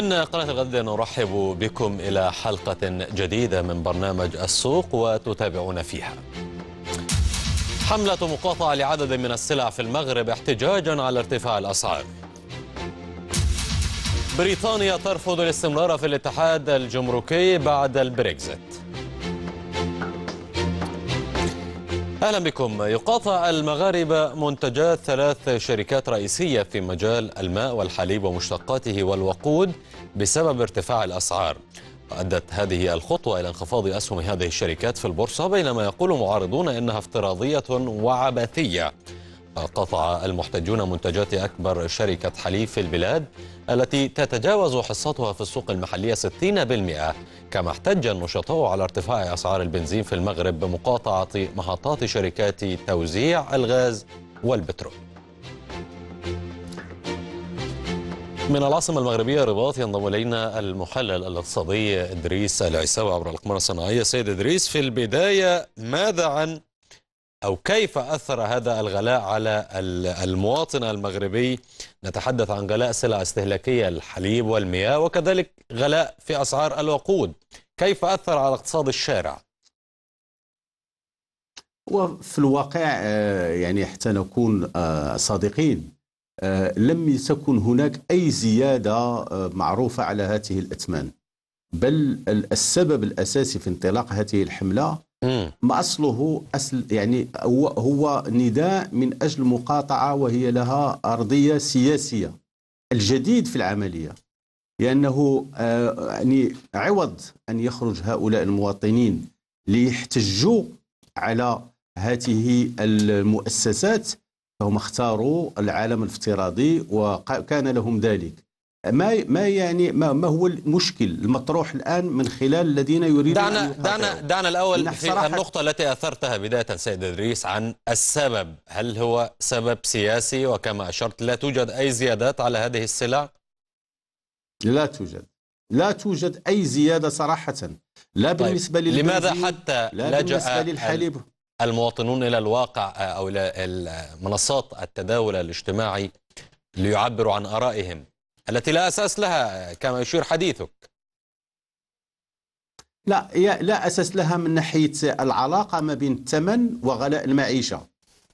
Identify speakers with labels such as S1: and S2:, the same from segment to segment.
S1: من قناة الغد نرحب بكم إلى حلقة جديدة من برنامج السوق وتتابعون فيها حملة مقاطعة لعدد من السلع في المغرب احتجاجا على ارتفاع الأسعار بريطانيا ترفض الاستمرار في الاتحاد الجمركي بعد البريكزيت أهلا بكم يقاطع المغاربة منتجات ثلاث شركات رئيسية في مجال الماء والحليب ومشتقاته والوقود بسبب ارتفاع الأسعار وأدت هذه الخطوة إلى انخفاض أسهم هذه الشركات في البورصة بينما يقول معارضون إنها افتراضية وعبثية قطع المحتجون منتجات أكبر شركة حليب في البلاد التي تتجاوز حصتها في السوق المحلية 60% كما احتج النشطاء على ارتفاع أسعار البنزين في المغرب بمقاطعة محطات شركات توزيع الغاز والبترول من العاصمة المغربية الرباط ينضم إلينا المحلل الاقتصادي إدريس العساوي عبر الأقمار الصناعية سيد إدريس في البداية ماذا عن أو كيف أثر هذا الغلاء على المواطن المغربي نتحدث عن غلاء سلع استهلاكية الحليب والمياه وكذلك غلاء في أسعار الوقود كيف أثر على اقتصاد الشارع؟
S2: وفي الواقع آه، يعني حتى نكون آه، صادقين آه، لم تكن هناك أي زيادة معروفة على هذه الأثمان بل السبب الأساسي في انطلاق هذه الحملة ما أصله أصل يعني هو, هو نداء من أجل مقاطعة وهي لها أرضية سياسية الجديد في العملية لأنه آه، يعني عوض أن يخرج هؤلاء المواطنين ليحتجوا على هذه المؤسسات فهم اختاروا العالم الافتراضي وكان لهم ذلك ما ما يعني ما, ما هو المشكل المطروح الان من خلال الذين يريدون دعنا
S1: أن دعنا دعنا الاول في النقطه التي اثرتها بدايه سيد ادريس عن السبب هل هو سبب سياسي وكما اشرت لا توجد اي زيادات على هذه السلع
S2: لا توجد لا توجد اي زياده صراحه لا طيب، بالنسبه طيب. لماذا حتى لا لجأ للحليب
S1: المواطنون الى الواقع او الى منصات التداول الاجتماعي ليعبروا عن ارائهم التي لا أساس لها كما يشير حديثك
S2: لا لا أساس لها من ناحية العلاقة ما بين الثمن وغلاء المعيشة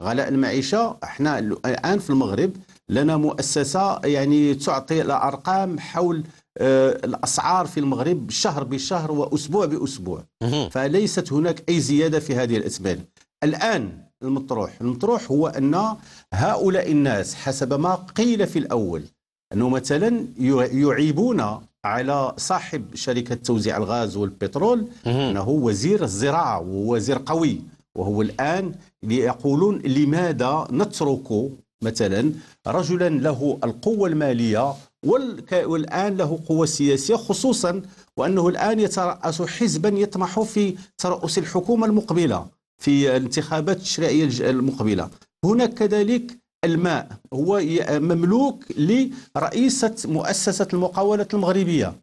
S2: غلاء المعيشة احنا الآن في المغرب لنا مؤسسة يعني تعطي الأرقام حول آه، الاسعار في المغرب شهر بشهر واسبوع باسبوع فليست هناك اي زياده في هذه الاسبان الان المطروح المطروح هو ان هؤلاء الناس حسب ما قيل في الاول أنه مثلا يعيبون على صاحب شركة توزيع الغاز والبترول أنه وزير الزراعة وهو وزير قوي وهو الآن يقولون لماذا نترك مثلا رجلا له القوة المالية والآن له قوة سياسية خصوصا وأنه الآن يترأس حزبا يطمح في ترأس الحكومة المقبلة في الانتخابات التشريعية المقبلة هناك كذلك الماء هو مملوك لرئيسة مؤسسة المقاولة المغربية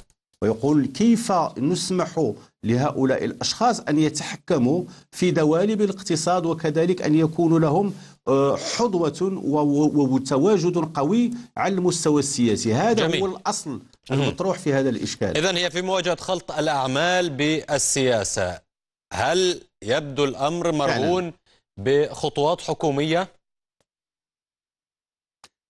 S2: ويقول كيف نسمح لهؤلاء الأشخاص أن يتحكموا في دوالب الاقتصاد وكذلك أن يكون لهم آه، حظوة وتواجد قوي على المستوى السياسي هذا جميل. هو الأصل المطروح في هذا الإشكال
S1: إذا هي في مواجهة خلط الأعمال بالسياسة هل يبدو الأمر مرهون بخطوات حكومية؟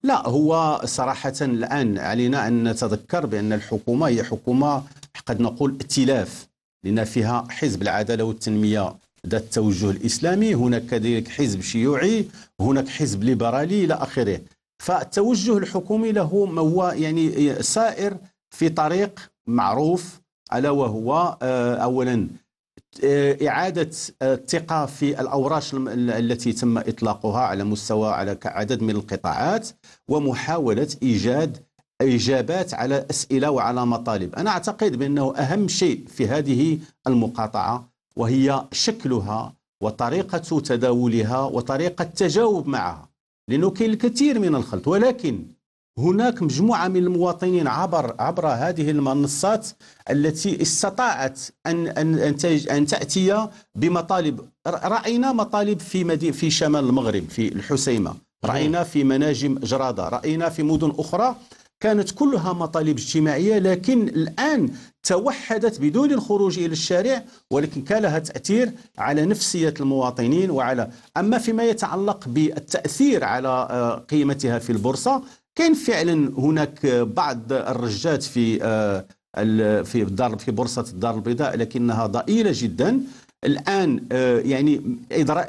S2: لا هو صراحة الآن علينا أن نتذكر بأن الحكومة هي حكومة قد نقول ائتلاف لأن فيها حزب العدالة والتنمية ذات التوجه الإسلامي هناك كذلك حزب شيوعي هناك حزب ليبرالي إلى آخره فالتوجه الحكومي له هو يعني سائر في طريق معروف ألا وهو آه، أولا آه، إعادة الثقة في الأوراش التي تم إطلاقها على مستوى على عدد من القطاعات ومحاولة إيجاد إجابات على أسئلة وعلى مطالب أنا أعتقد بأنه أهم شيء في هذه المقاطعة وهي شكلها وطريقة تداولها وطريقة التجاوب معها لأنه كاين الكثير من الخلط ولكن هناك مجموعة من المواطنين عبر عبر هذه المنصات التي استطاعت أن أن أن, أن تأتي بمطالب رأينا مطالب في مدينة في شمال المغرب في الحسيمة رأينا في مناجم جرادة رأينا في مدن أخرى كانت كلها مطالب اجتماعية لكن الآن توحدت بدون الخروج إلى الشارع ولكن كان لها تأثير على نفسية المواطنين وعلى أما فيما يتعلق بالتأثير على آه، قيمتها في البورصة كان فعلا هناك بعض الرجات في آه، في الدار في بورصه الدار البيضاء لكنها ضئيله جدا الان آه، يعني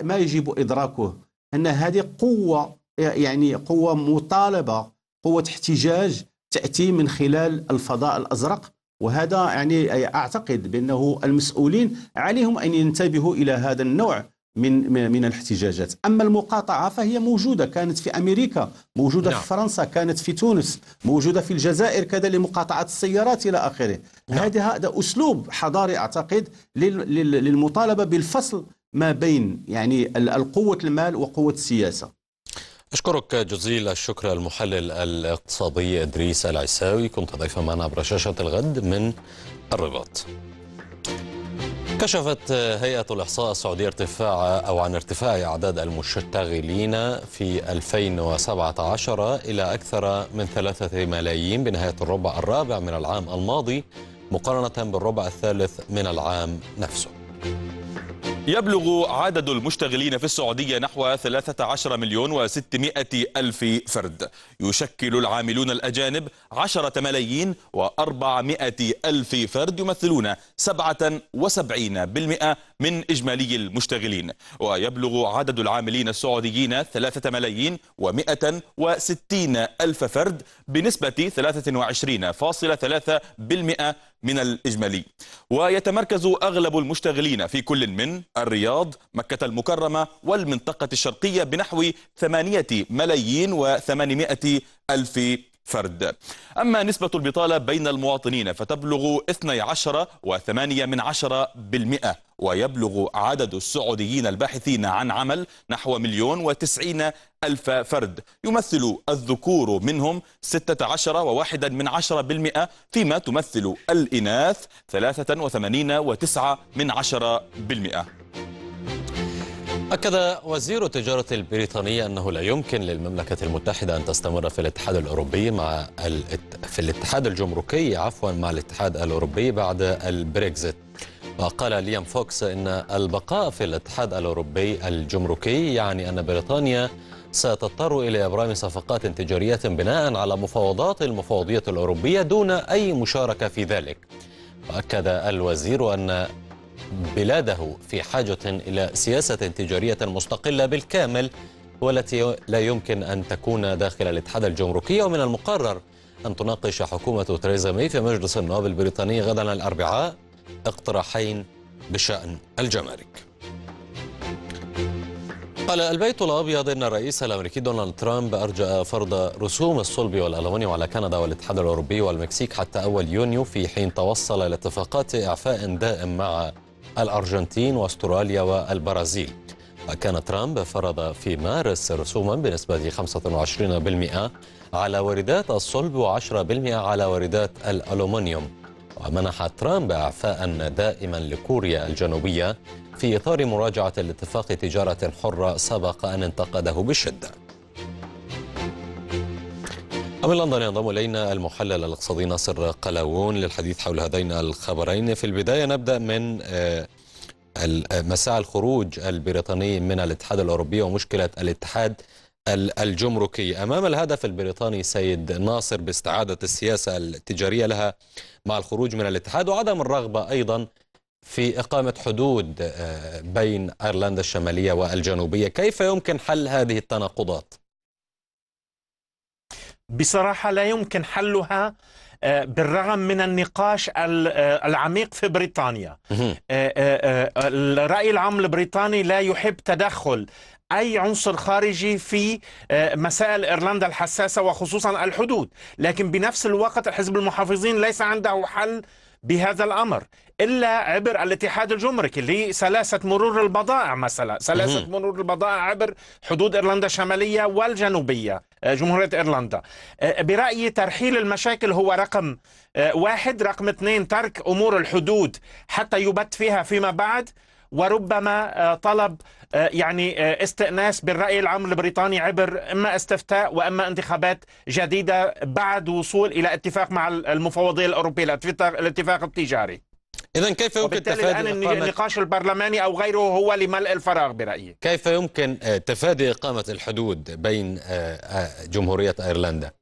S2: ما يجب ادراكه ان هذه قوه يعني قوه مطالبه قوه احتجاج تاتي من خلال الفضاء الازرق وهذا يعني اعتقد بانه المسؤولين عليهم ان ينتبهوا الى هذا النوع من من الاحتجاجات اما المقاطعه فهي موجوده كانت في امريكا موجوده نعم. في فرنسا كانت في تونس موجوده في الجزائر كذا لمقاطعه السيارات الى اخره نعم. هذا هذا اسلوب حضاري اعتقد للمطالبه بالفصل ما بين يعني القوه المال وقوه السياسه
S1: أشكرك جزيل الشكر المحلل الاقتصادي إدريس العساوي كنت ضيفا معنا عبر شاشة الغد من الرباط كشفت هيئة الإحصاء السعودية ارتفاع أو عن ارتفاع أعداد المشتغلين في 2017 إلى أكثر من ثلاثة ملايين بنهاية الربع الرابع من العام الماضي مقارنة بالربع الثالث من العام نفسه
S3: يبلغ عدد المشتغلين في السعودية نحو 13 مليون و600 ألف فرد يشكل العاملون الأجانب 10 ملايين و400 ألف فرد يمثلون 77% من إجمالي المشتغلين ويبلغ عدد العاملين السعوديين 3 ملايين و160 ألف فرد بنسبة 23.3% من الإجمالي ويتمركز أغلب المشتغلين في كل من الرياض مكة المكرمة والمنطقة الشرقية بنحو ثمانية ملايين وثمانمائة ألف فرد أما نسبة البطالة بين المواطنين فتبلغ 12 و من عشرة بالمئة ويبلغ عدد السعوديين الباحثين عن عمل نحو مليون وتسعين ألف فرد يمثل الذكور منهم 16 من عشرة بالمئة فيما تمثل الإناث 83 من عشرة بالمئة
S1: أكد وزير التجارة البريطاني أنه لا يمكن للمملكة المتحدة أن تستمر في الاتحاد الأوروبي مع في الاتحاد الجمركي عفوا مع الاتحاد الأوروبي بعد البريكزيت وقال ليام فوكس إن البقاء في الاتحاد الأوروبي الجمركي يعني أن بريطانيا ستضطر إلى إبرام صفقات تجارية بناء على مفاوضات المفوضية الأوروبية دون أي مشاركة في ذلك وأكد الوزير أن بلاده في حاجة إلى سياسة تجارية مستقلة بالكامل والتي لا يمكن أن تكون داخل الاتحاد الجمركي ومن المقرر أن تناقش حكومة تريزا مي في مجلس النواب البريطاني غدا الأربعاء اقتراحين بشأن الجمارك قال البيت الأبيض أن الرئيس الأمريكي دونالد ترامب أرجأ فرض رسوم الصلب والألومنيوم على كندا والاتحاد الأوروبي والمكسيك حتى أول يونيو في حين توصل لاتفاقات إعفاء دائم مع الأرجنتين واستراليا والبرازيل وكان ترامب فرض في مارس رسوما بنسبة 25% على واردات الصلب و10% على واردات الألومنيوم ومنح ترامب إعفاء دائما لكوريا الجنوبية في إطار مراجعة الاتفاق تجارة حرة سبق أن انتقده بشدة من لندن ينضم الينا المحلل الاقتصادي ناصر قلاوون للحديث حول هذين الخبرين في البدايه نبدا من آه، آه، مساء الخروج البريطاني من الاتحاد الاوروبي ومشكله الاتحاد الجمركي امام الهدف البريطاني سيد ناصر باستعاده السياسه التجاريه لها مع الخروج من الاتحاد وعدم الرغبه ايضا في اقامه حدود آه، بين ايرلندا الشماليه والجنوبيه كيف يمكن حل هذه التناقضات
S4: بصراحه لا يمكن حلها آه، بالرغم من النقاش آه، العميق في بريطانيا آه، الرأي العام البريطاني لا يحب تدخل أي عنصر خارجي في مسائل إيرلندا الحساسة وخصوصا الحدود لكن بنفس الوقت حزب المحافظين ليس عنده حل بهذا الأمر الا عبر الاتحاد الجمركي اللي سلاسه مرور البضائع مثلا، سلاسه مم. مرور البضائع عبر حدود ايرلندا الشماليه والجنوبيه، جمهوريه ايرلندا. أه، برايي ترحيل المشاكل هو رقم أه، واحد، رقم اثنين ترك امور الحدود حتى يبت فيها فيما بعد، وربما أه، طلب يعني استئناس بالرأي العام البريطاني عبر إما استفتاء وإما انتخابات جديدة بعد وصول إلى اتفاق مع المفوضية الأوروبية الاتفاق التجاري
S1: إذا كيف يمكن تفادي الآن إقامة...
S4: النقاش البرلماني أو غيره هو لملء الفراغ برأيي
S1: كيف يمكن آه، تفادي إقامة الحدود بين آه، آه، جمهورية أيرلندا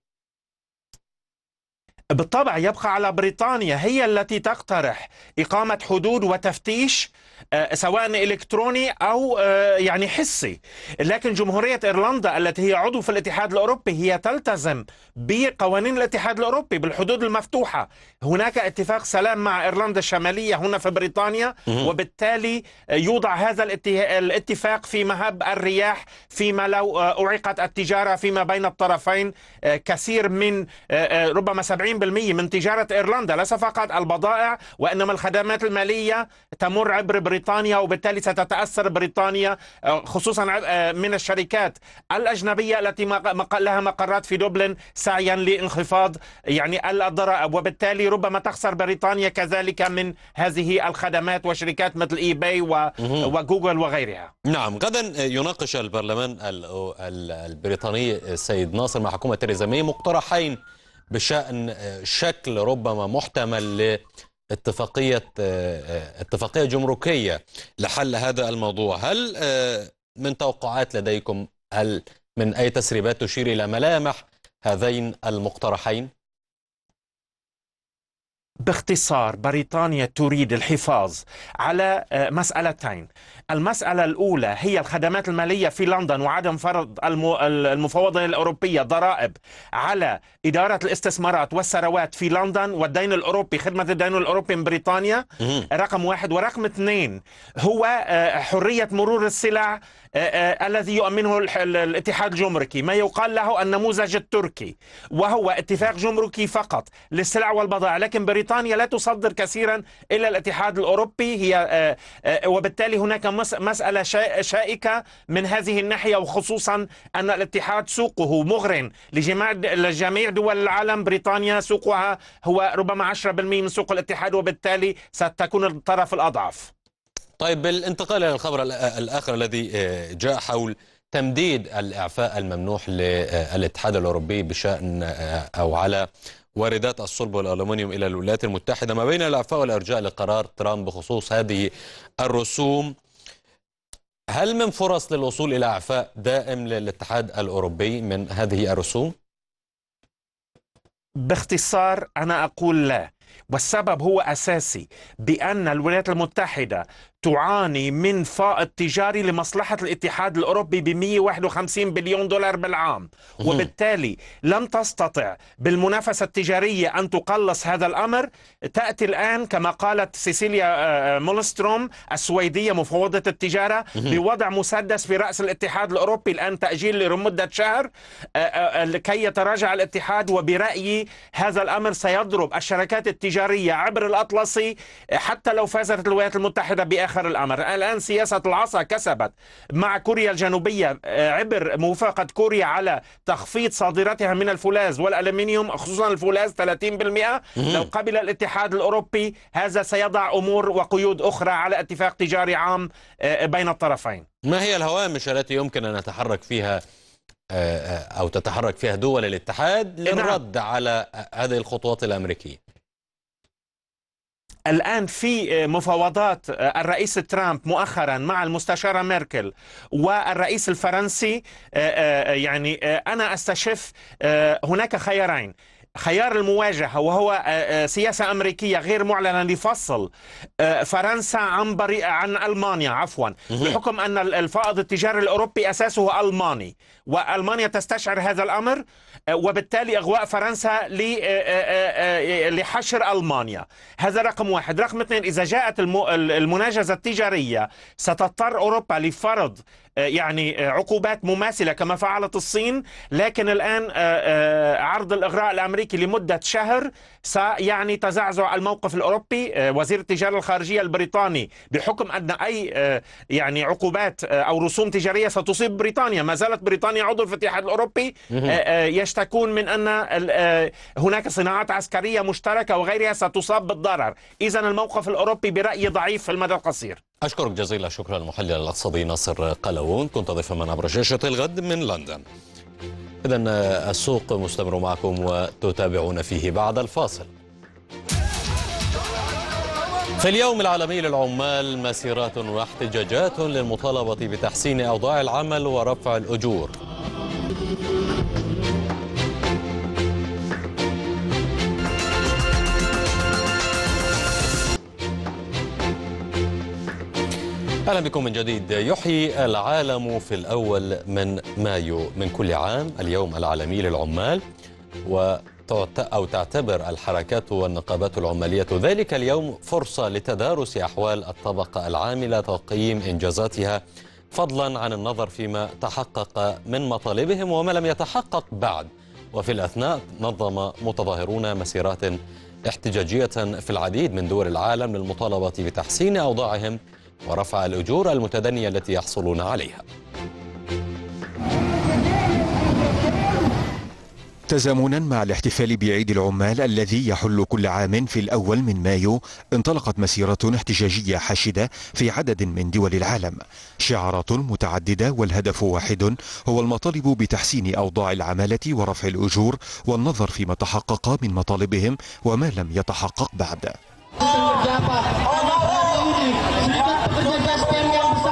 S4: بالطبع يبقى على بريطانيا هي التي تقترح إقامة حدود وتفتيش آه، سواء إلكتروني أو آه، يعني حسي لكن جمهورية إيرلندا التي هي عضو في الاتحاد الأوروبي هي تلتزم بقوانين الاتحاد الأوروبي بالحدود المفتوحة هناك اتفاق سلام مع إيرلندا الشمالية هنا في بريطانيا وبالتالي آه، يوضع هذا الاتفاق في مهب الرياح فيما لو أعيقت التجارة فيما بين الطرفين كثير من ربما 70 من تجارة إيرلندا ليس فقط البضائع وإنما الخدمات المالية تمر عبر بريطانيا وبالتالي ستتأثر بريطانيا آه، خصوصا آه، من الشركات الأجنبية التي لها مقرات في دبلن سعيا لانخفاض يعني الضرائب وبالتالي ربما تخسر بريطانيا كذلك من هذه الخدمات وشركات مثل اي باي وجوجل وغيرها
S1: نعم غدا آه، يناقش البرلمان البريطاني السيد ناصر مع حكومة تريزا مي مقترحين بشأن آه، شكل ربما محتمل لاتفاقية آه، آه، اتفاقية جمركية لحل هذا الموضوع هل من توقعات لديكم هل من أي تسريبات تشير إلى ملامح هذين المقترحين؟ باختصار بريطانيا تريد
S4: الحفاظ على آه، مسألتين المسألة الأولى هي الخدمات المالية في لندن وعدم فرض المفوضة الأوروبية ضرائب على إدارة الاستثمارات والثروات في لندن والدين الأوروبي خدمة الدين الأوروبي من بريطانيا رقم واحد ورقم اثنين هو آه، حرية مرور السلع آه، الذي يؤمنه الاتحاد الجمركي ما يقال له النموذج التركي وهو اتفاق جمركي فقط للسلع والبضائع لكن بريطانيا بريطانيا لا تصدر كثيرا إلى الاتحاد الأوروبي هي آه، آه، وبالتالي هناك مسألة شائكة من هذه الناحية وخصوصا أن الاتحاد سوقه مغر لجميع دول العالم بريطانيا سوقها هو ربما 10% من سوق الاتحاد وبالتالي ستكون الطرف الأضعف
S1: طيب بالانتقال إلى الخبر الآخر الذي آه، جاء حول تمديد الإعفاء الممنوح للاتحاد الأوروبي بشأن أو على واردات الصلب والألومنيوم إلى الولايات المتحدة ما بين الإعفاء والإرجاء لقرار ترامب بخصوص هذه الرسوم هل من فرص للوصول إلى إعفاء دائم للاتحاد الأوروبي من هذه الرسوم؟ باختصار أنا أقول لا والسبب هو أساسي
S4: بأن الولايات المتحدة تعاني من فائض تجاري لمصلحة الاتحاد الأوروبي ب 151 بليون دولار بالعام وبالتالي لم تستطع بالمنافسة التجارية أن تقلص هذا الأمر تأتي الآن كما قالت سيسيليا آه، آه، مولستروم السويدية مفوضة التجارة بوضع مسدس في رأس الاتحاد الأوروبي الآن تأجيل لمدة شهر آه، لكي يتراجع الاتحاد وبرأيي هذا الأمر سيضرب الشركات التجارية عبر الأطلسي حتى لو فازت الولايات المتحدة بآخر آخر الأمر الآن سياسة العصا كسبت مع كوريا الجنوبية آه، عبر موافقة كوريا على تخفيض صادراتها من الفولاذ والألمنيوم خصوصا الفولاذ 30% لو قبل الاتحاد الأوروبي هذا سيضع أمور وقيود أخرى على اتفاق تجاري عام آه، بين الطرفين
S1: ما هي الهوامش التي يمكن أن نتحرك فيها آه، أو تتحرك فيها دول الاتحاد نعم. للرد على هذه الخطوات الأمريكية الآن في
S4: آه، مفاوضات آه، الرئيس ترامب مؤخرا مع المستشارة ميركل والرئيس الفرنسي آه، يعني أنا أستشف هناك خيارين خيار المواجهة وهو آه، آه، سياسة أمريكية غير معلنة لفصل آه، فرنسا عن بري عن ألمانيا عفوا بحكم أن الفائض التجاري الأوروبي أساسه ألماني وألمانيا تستشعر هذا الأمر وبالتالي إغواء فرنسا لحشر ألمانيا هذا رقم واحد رقم اثنين إذا جاءت المناجزة التجارية ستضطر أوروبا لفرض آه، يعني آه، عقوبات مماثلة كما فعلت الصين لكن الآن آه، عرض الإغراء الأمريكي لمدة شهر سيعني تزعزع الموقف الأوروبي وزير التجارة الخارجية البريطاني بحكم أن أي يعني عقوبات أو رسوم تجارية ستصيب بريطانيا ما زالت بريطانيا عضو في الاتحاد الأوروبي يشتكون من أن هناك صناعات عسكرية مشتركة وغيرها ستصاب بالضرر إذا الموقف الأوروبي برأيي ضعيف في المدى القصير
S1: أشكرك جزيل الشكر المحلل الاقتصادي ناصر قلاوون كنت ضيفا من عبر شاشة الغد من لندن إذا السوق مستمر معكم وتتابعون فيه بعد الفاصل في اليوم العالمي للعمال مسيرات واحتجاجات للمطالبة بتحسين أوضاع العمل ورفع الأجور أهلا بكم من جديد يحيي العالم في الأول من مايو من كل عام اليوم العالمي للعمال و أو تعتبر الحركات والنقابات العمالية ذلك اليوم فرصة لتدارس أحوال الطبقة العاملة تقييم إنجازاتها فضلا عن النظر فيما تحقق من مطالبهم وما لم يتحقق بعد وفي الأثناء نظم متظاهرون مسيرات احتجاجية في العديد من دول العالم للمطالبة بتحسين أوضاعهم ورفع الأجور المتدنية التي يحصلون عليها تزامنا مع
S5: الاحتفال بعيد العمال الذي يحل كل عام في الأول من مايو انطلقت مسيرة احتجاجية حاشدة في عدد من دول العالم شعارات متعددة والهدف واحد هو المطالب بتحسين أوضاع العمالة ورفع الأجور والنظر فيما تحقق من مطالبهم وما لم يتحقق بعد
S6: oh,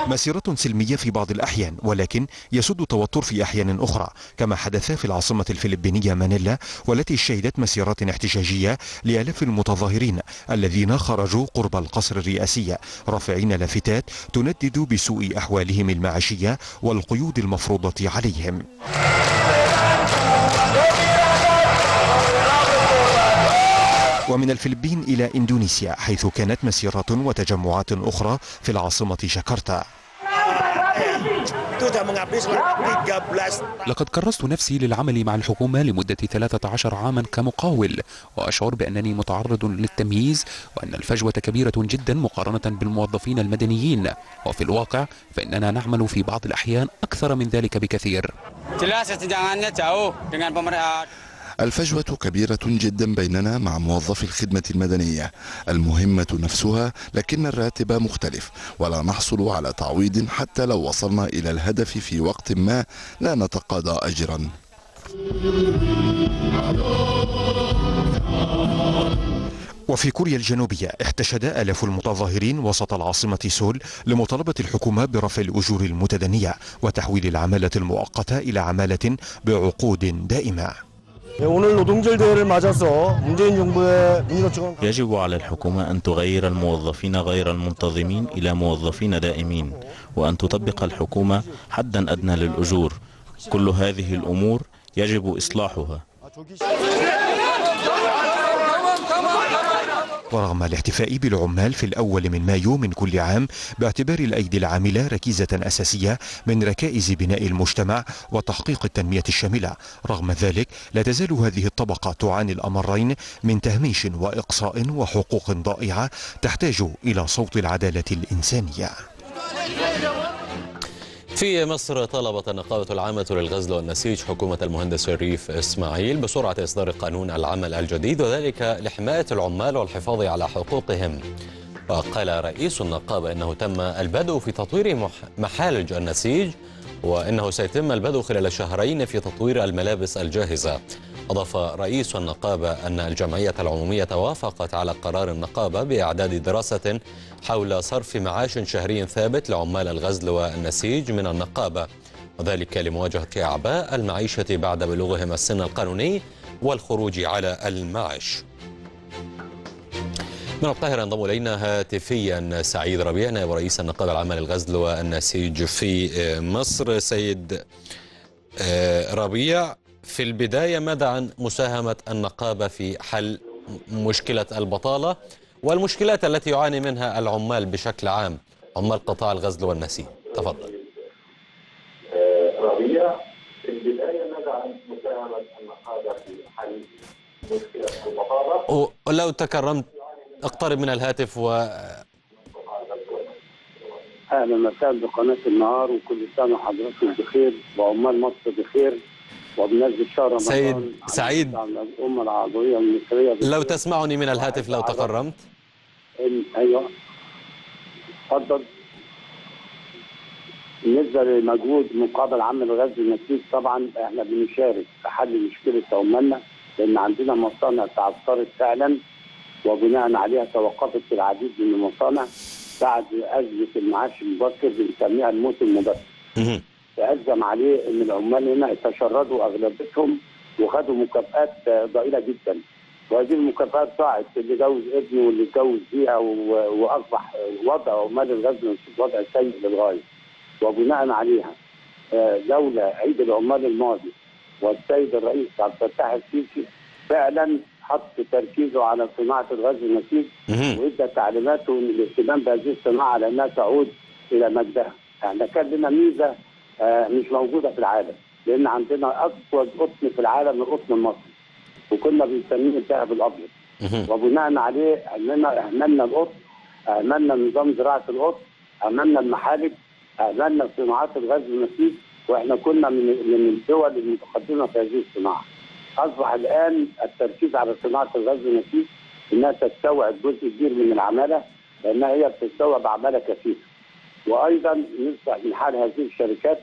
S5: مسيرة سلمية في بعض الأحيان ولكن يسد توتر في أحيان أخرى كما حدث في العاصمة الفلبينية مانيلا والتي شهدت مسيرات احتجاجية لآلاف المتظاهرين الذين خرجوا قرب القصر الرئاسي رافعين لافتات تندد بسوء أحوالهم المعيشية والقيود المفروضة عليهم ومن الفلبين إلى إندونيسيا حيث كانت مسيرات وتجمعات أخرى في العاصمة جاكرتا لقد كرست نفسي للعمل مع الحكومة لمدة 13 عاما كمقاول وأشعر بأنني متعرض للتمييز وأن الفجوة كبيرة جدا مقارنة بالموظفين المدنيين وفي الواقع فإننا نعمل في بعض الأحيان أكثر من ذلك بكثير الفجوة
S1: كبيرة جدا بيننا مع موظفي الخدمة المدنية المهمة نفسها لكن الراتب مختلف ولا نحصل على تعويض حتى لو وصلنا إلى الهدف في وقت ما لا نتقاضى أجرا
S5: وفي كوريا الجنوبية احتشد آلاف المتظاهرين وسط العاصمة سول لمطالبة الحكومة برفع الأجور المتدنية وتحويل العمالة المؤقتة إلى عمالة بعقود دائمة يجب على الحكومة أن تغير الموظفين
S4: غير المنتظمين إلى موظفين دائمين وأن تطبق الحكومة حدا أدنى للأجور كل هذه الأمور يجب إصلاحها ورغم الاحتفاء بالعمال في
S5: الأول من مايو من كل عام باعتبار الأيدي العاملة ركيزة أساسية من ركائز بناء المجتمع وتحقيق التنمية الشاملة رغم ذلك لا تزال هذه الطبقة تعاني الأمرين من تهميش وإقصاء وحقوق ضائعة تحتاج إلى صوت العدالة الإنسانية
S1: في مصر طلبت النقابة العامة للغزل والنسيج حكومة المهندس الريف إسماعيل بسرعة إصدار قانون العمل الجديد وذلك لحماية العمال والحفاظ على حقوقهم وقال رئيس النقابة أنه تم البدء في تطوير محالج النسيج وأنه سيتم البدء خلال شهرين في تطوير الملابس الجاهزة أضاف رئيس النقابة أن الجمعية العمومية وافقت على قرار النقابة بإعداد دراسة حول صرف معاش شهري ثابت لعمال الغزل والنسيج من النقابة وذلك لمواجهة أعباء المعيشة بعد بلوغهم السن القانوني والخروج على المعاش من القاهرة ينضم إلينا هاتفيا سعيد ربيع نائب رئيس النقابة العامة للغزل والنسيج في مصر سيد آه، ربيع في البداية ماذا عن مساهمة النقابة في حل مشكلة البطالة والمشكلات التي يعاني منها العمال بشكل عام عمال قطاع الغزل والنسيج تفضل
S6: ربيع في البداية ماذا عن مساهمة النقابة في حل مشكلة
S1: البطالة لو تكرمت اقترب من الهاتف و
S6: اهلا وسهلا بقناه النهار وكل سنه وحضراتكم بخير وعمال مصر بخير وبنزل شهر رمضان سيد سعيد الأمة العربية المصرية لو
S1: تسمعني من الهاتف لو تكرمت
S6: أيوه اتفضل بالنسبه للمجهود مقابل عمل غزل النسيج طبعا احنا بنشارك في حل مشكله عمالنا لان عندنا مصانع تعثرت فعلا وبناء عليها توقفت العديد من المصانع بعد ازمه المعاش المبكر بنسميها الموت المبكر. تأزم عليه ان العمال هنا تشردوا اغلبتهم وخدوا مكافآت ضئيله جدا وهذه المكافآت ضاعت اللي جوز ابنه واللي اتجوز بيها واصبح وضع عمال الغزل وضع سيء للغايه وبناء عليها لولا آه، عيد العمال الماضي والسيد الرئيس عبد الفتاح السيسي فعلا حط تركيزه على صناعه الغاز النسيج وادى تعليماته ان الاهتمام بهذه الصناعه لانها تعود الى مجدها احنا يعني كان لنا ميزه آه، مش موجوده في العالم لان عندنا اقوى قطن في العالم القطن المصري وكنا بنسميه الذهب الابيض وبناء عليه اننا اهملنا القطن اهملنا نظام زراعه القطن اهملنا المحارب اهملنا صناعات الغاز النسيج واحنا كنا من من الدول المتقدمه في هذه الصناعه. اصبح الان التركيز على صناعه الغاز النسيج انها تستوعب جزء كبير من العماله لانها هي بتستوعب عماله كثيفه. وايضا نصبح من حال هذه الشركات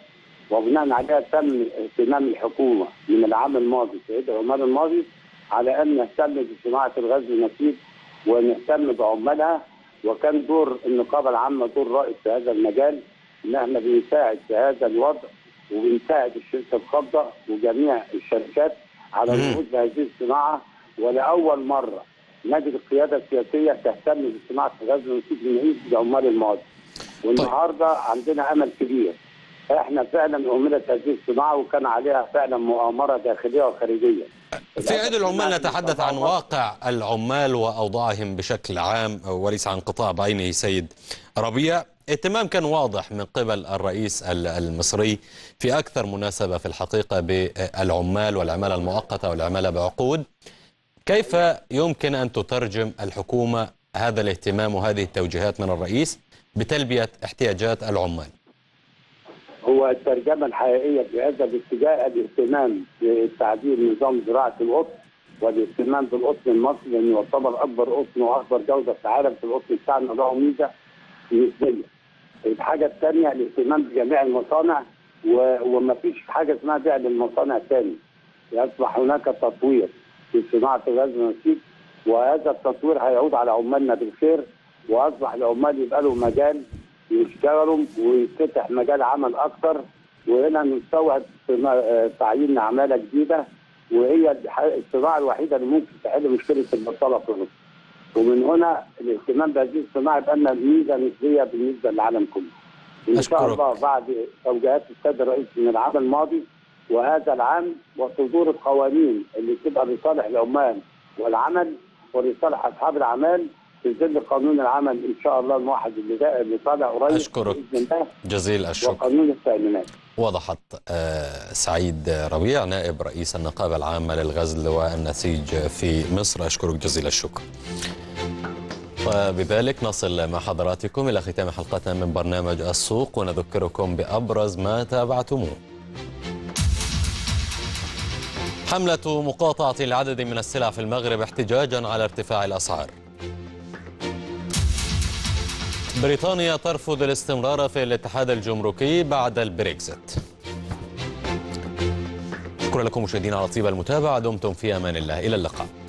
S6: وبناء عليها تم اهتمام الحكومه من العام الماضي سيد عمر الماضي على ان نهتم بصناعه الغاز النسيج ونهتم بعمالها وكان دور النقابه العامه دور رائد في هذا المجال ان احنا بنساعد في هذا الوضع وبنساعد الشركه الخضراء وجميع الشركات على الوجود بهذه الصناعه ولاول مره نجد القياده السياسيه تهتم بصناعه الغاز النسيج من عمال الماضي طيب. والنهارده طيب. عندنا امل كبير احنا فعلا اهملت هذه الصناعه وكان عليها فعلا مؤامره داخليه وخارجيه
S1: في عيد العمال يعني نتحدث عن واقع العمال واوضاعهم بشكل عام وليس عن قطاع بعينه سيد ربيع اهتمام كان واضح من قبل الرئيس المصري في اكثر مناسبه في الحقيقه بالعمال والعماله المؤقته والعماله بعقود كيف يمكن ان تترجم الحكومه هذا الاهتمام وهذه التوجيهات من الرئيس بتلبية احتياجات العمال
S6: هو الترجمة الحقيقية بهذا الاتجاه الاهتمام بتعديل نظام زراعة القطن والاهتمام بالقطن المصري لأنه يعتبر أكبر قطن وأكبر جودة في العالم في القطن بتاعنا له ميزة نسبية. الحاجة الثانية الاهتمام بجميع المصانع وما فيش حاجة اسمها بيع للمصانع تاني. يصبح هناك تطوير في صناعة الغاز والنسيج وهذا التطوير هيعود على عمالنا بالخير واصبح العمال يبقى لهم مجال يشتغلوا ويفتتح مجال عمل اكثر وهنا نستوعب آه، تعيين عماله جديده وهي الصناعه الوحيده اللي ممكن تحل مشكله البطاله في مصر. ومن هنا الاهتمام بهذه الصناعه بان ميزه نسبيه بالنسبه للعالم كله. ان شاء الله بعد توجيهات السيد الرئيس من العام الماضي وهذا العام وصدور القوانين اللي تبقى لصالح العمال والعمل ولصالح اصحاب الاعمال في ظل قانون العمل ان شاء الله الموحد اللي ده اللي طالع قريب اشكرك
S1: جزيل الشكر
S6: وقانون التامينات
S1: وضحت آه، سعيد ربيع نائب رئيس النقابه العامه للغزل والنسيج في مصر اشكرك جزيل الشكر وبذلك نصل مع حضراتكم إلى ختام حلقتنا من برنامج السوق ونذكركم بأبرز ما تابعتموه حملة مقاطعة العدد من السلع في المغرب احتجاجا على ارتفاع الأسعار بريطانيا ترفض الاستمرار في الاتحاد الجمركي بعد البريكزت شكرا لكم مشاهدينا على طيب المتابعة دمتم في أمان الله إلى اللقاء